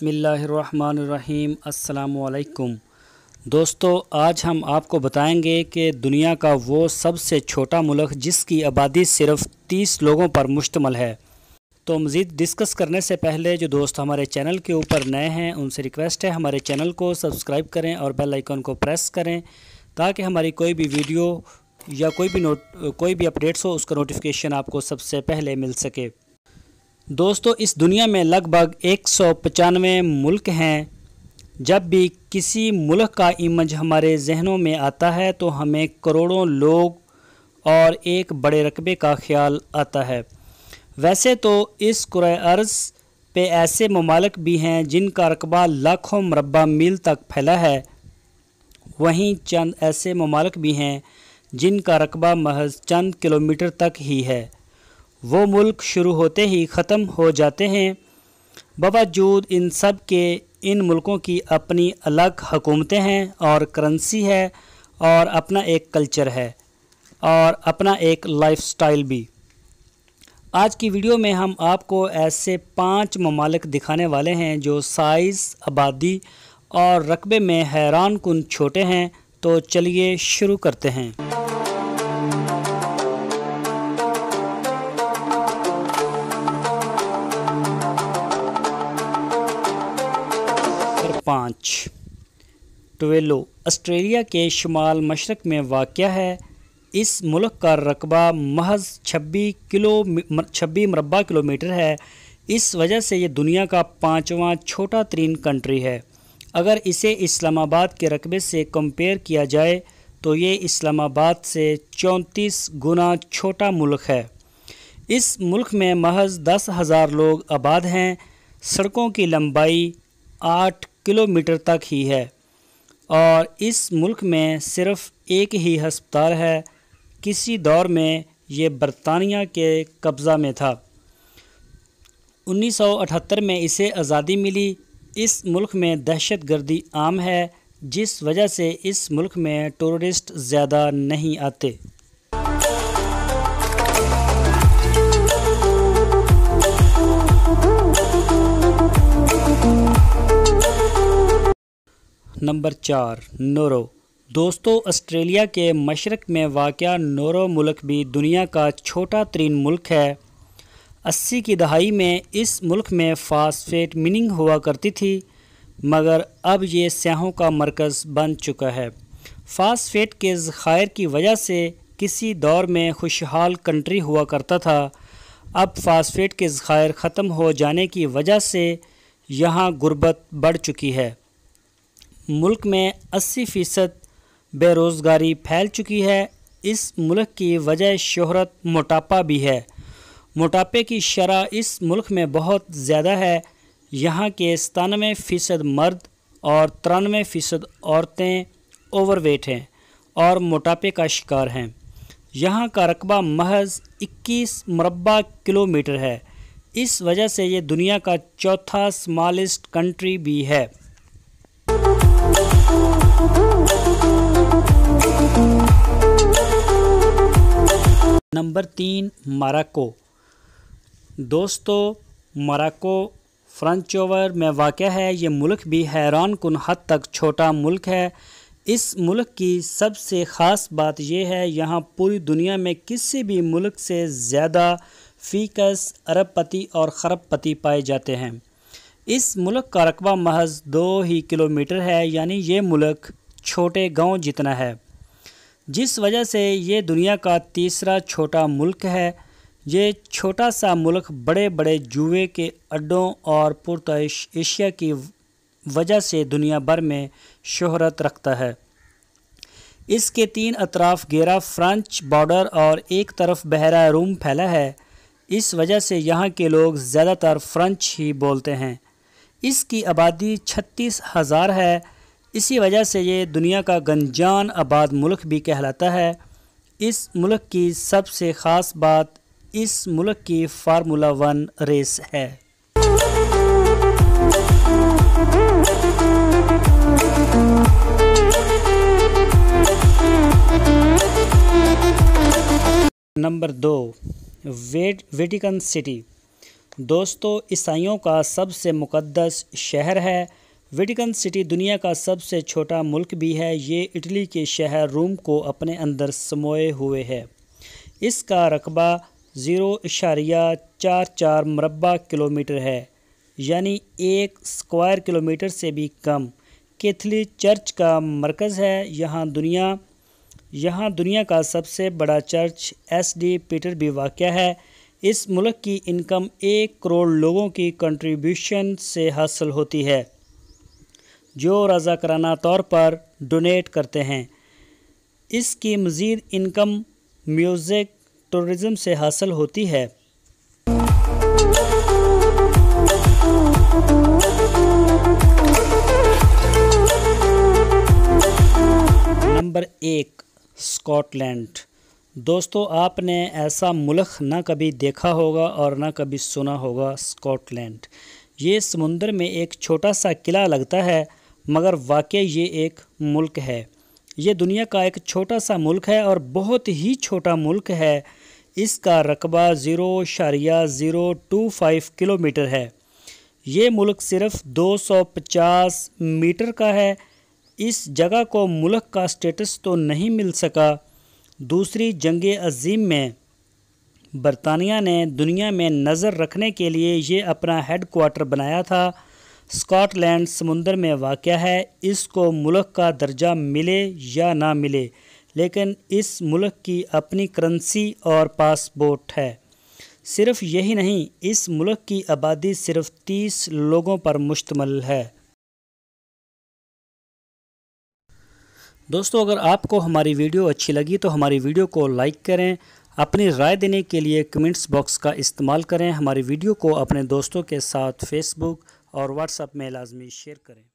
بسم اللہ الرحمن الرحیم السلام علیکم دوستو آج ہم آپ کو بتائیں گے کہ دنیا کا وہ سب سے چھوٹا ملک جس کی آبادی صرف تیس لوگوں پر مشتمل ہے تو مزید ڈسکس کرنے سے پہلے جو دوست ہمارے چینل کے اوپر نئے ہیں ان سے ریکویسٹ ہے ہمارے چینل کو سبسکرائب کریں اور بیل آئیکن کو پریس کریں تاکہ ہماری کوئی بھی ویڈیو یا کوئی بھی کوئی بھی اپڈیٹس ہو اس کا نوٹیفیکیشن آپ کو سب سے پہلے مل سکے دوستو اس دنیا میں لگ بھگ ایک سو پچانوے ملک ہیں جب بھی کسی ملک کا عمج ہمارے ذہنوں میں آتا ہے تو ہمیں کروڑوں لوگ اور ایک بڑے رقبے کا خیال آتا ہے ویسے تو اس عرض پہ ایسے ممالک بھی ہیں جن کا رقبہ لاکھوں مربع میل تک پھیلا ہے وہیں چند ایسے ممالک بھی ہیں جن کا رقبہ محض چند کلومیٹر تک ہی ہے وہ ملک شروع ہوتے ہی ختم ہو جاتے ہیں باوجود ان سب کے ان ملکوں کی اپنی الگ حکومتیں ہیں اور کرنسی ہے اور اپنا ایک کلچر ہے اور اپنا ایک لائف سٹائل بھی آج کی ویڈیو میں ہم آپ کو ایسے پانچ ممالک دکھانے والے ہیں جو سائز آبادی اور رقبے میں حیران کن چھوٹے ہیں تو چلیے شروع کرتے ہیں ٹویلو آسٹریلیا کے شمال مشرق میں واقع ہے اس ملک کا رقبہ محض چھبی کلو چھبی مربع کلو میٹر ہے اس وجہ سے یہ دنیا کا پانچواں چھوٹا ترین کنٹری ہے اگر اسے اسلام آباد کے رقبے سے کمپیئر کیا جائے تو یہ اسلام آباد سے چونتیس گنا چھوٹا ملک ہے اس ملک میں محض دس ہزار لوگ آباد ہیں سڑکوں کی لمبائی آٹھ کلو میٹر تک ہی ہے اور اس ملک میں صرف ایک ہی ہسپتال ہے کسی دور میں یہ برطانیہ کے قبضہ میں تھا انیس سو اٹھتر میں اسے آزادی ملی اس ملک میں دہشت گردی عام ہے جس وجہ سے اس ملک میں ٹورسٹ زیادہ نہیں آتے نمبر چار نورو دوستو آسٹریلیا کے مشرق میں واقع نورو ملک بھی دنیا کا چھوٹا ترین ملک ہے اسی کی دہائی میں اس ملک میں فاسفیٹ فیٹ میننگ ہوا کرتی تھی مگر اب یہ سیاحوں کا مرکز بن چکا ہے فاسفیٹ فیٹ کے ذخائر کی وجہ سے کسی دور میں خوشحال کنٹری ہوا کرتا تھا اب فاسفیٹ فیٹ کے ذخائر ختم ہو جانے کی وجہ سے یہاں غربت بڑھ چکی ہے ملک میں اسی فیصد بے روزگاری پھیل چکی ہے اس ملک کی وجہ شہرت موٹاپا بھی ہے موٹاپے کی شرح اس ملک میں بہت زیادہ ہے یہاں کے ستانوے فیصد مرد اور ترانوے فیصد عورتیں اوور ویٹ ہیں اور موٹاپے کا شکار ہیں یہاں کا رقبہ محض اکیس مربع کلو میٹر ہے اس وجہ سے یہ دنیا کا چوتھا سمالسٹ کنٹری بھی ہے نمبر تین مراکو دوستو مراکو فرنچ اوور میں واقع ہے یہ ملک بھی حیران کن حد تک چھوٹا ملک ہے اس ملک کی سب سے خاص بات یہ ہے یہاں پوری دنیا میں کسی بھی ملک سے زیادہ فیکس ارب پتی اور خرب پتی پائے جاتے ہیں اس ملک کا رقبہ محض دو ہی کلومیٹر ہے یعنی یہ ملک چھوٹے گاؤں جتنا ہے جس وجہ سے یہ دنیا کا تیسرا چھوٹا ملک ہے یہ چھوٹا سا ملک بڑے بڑے جوئے کے اڈوں اور پرتعش ایشیا کی وجہ سے دنیا بھر میں شہرت رکھتا ہے اس کے تین اطراف گیرا فرانچ بارڈر اور ایک طرف بحرہ روم پھیلا ہے اس وجہ سے یہاں کے لوگ زیادہ تر فرانچ ہی بولتے ہیں اس کی آبادی چھتیس ہزار ہے اسی وجہ سے یہ دنیا کا گنجان آباد ملک بھی کہلاتا ہے اس ملک کی سب سے خاص بات اس ملک کی فارمولا ون ریس ہے نمبر دو ویٹ ویٹیکن سٹی دوستو عیسائیوں کا سب سے مقدس شہر ہے ویٹیکن سٹی دنیا کا سب سے چھوٹا ملک بھی ہے یہ اٹلی کے شہر روم کو اپنے اندر سموئے ہوئے ہے اس کا رقبہ زیرو اشاریہ چار چار مربع کلومیٹر ہے یعنی ایک سکوائر کلومیٹر سے بھی کم کیتھلی چرچ کا مرکز ہے یہاں دنیا یہاں دنیا کا سب سے بڑا چرچ ایس ڈی پیٹر بھی واقع ہے اس ملک کی انکم ایک کروڑ لوگوں کی کنٹریبیوشن سے حاصل ہوتی ہے جو رضاکارانہ طور پر ڈونیٹ کرتے ہیں اس کی مزید انکم میوزک ٹوریزم سے حاصل ہوتی ہے نمبر ایک اسکاٹ لینڈ دوستو آپ نے ایسا ملک نہ کبھی دیکھا ہوگا اور نہ کبھی سنا ہوگا سکوٹ لینڈ یہ سمندر میں ایک چھوٹا سا قلعہ لگتا ہے مگر واقع یہ ایک ملک ہے یہ دنیا کا ایک چھوٹا سا ملک ہے اور بہت ہی چھوٹا ملک ہے اس کا رقبہ زیرو شاریہ zero two five kilometre ہے یہ ملک صرف دو سو پچاس میٹر کا ہے اس جگہ کو ملک کا سٹیٹس تو نہیں مل سکا دوسری جنگ عظیم میں برطانیہ نے دنیا میں نظر رکھنے کے لیے یہ اپنا ہیڈ کوارٹر بنایا تھا سکاٹ لینڈ سمندر میں واقع ہے اس کو ملک کا درجہ ملے یا نہ ملے لیکن اس ملک کی اپنی کرنسی اور پاسپورٹ ہے صرف یہی نہیں اس ملک کی آبادی صرف تیس لوگوں پر مشتمل ہے دوستو اگر آپ کو ہماری ویڈیو اچھی لگی تو ہماری ویڈیو کو لائک کریں اپنی رائے دینے کے لیے کمنٹس باکس کا استعمال کریں ہماری ویڈیو کو اپنے دوستوں کے ساتھ فیس بک اور واٹس اپ میں لازمی شیئر کریں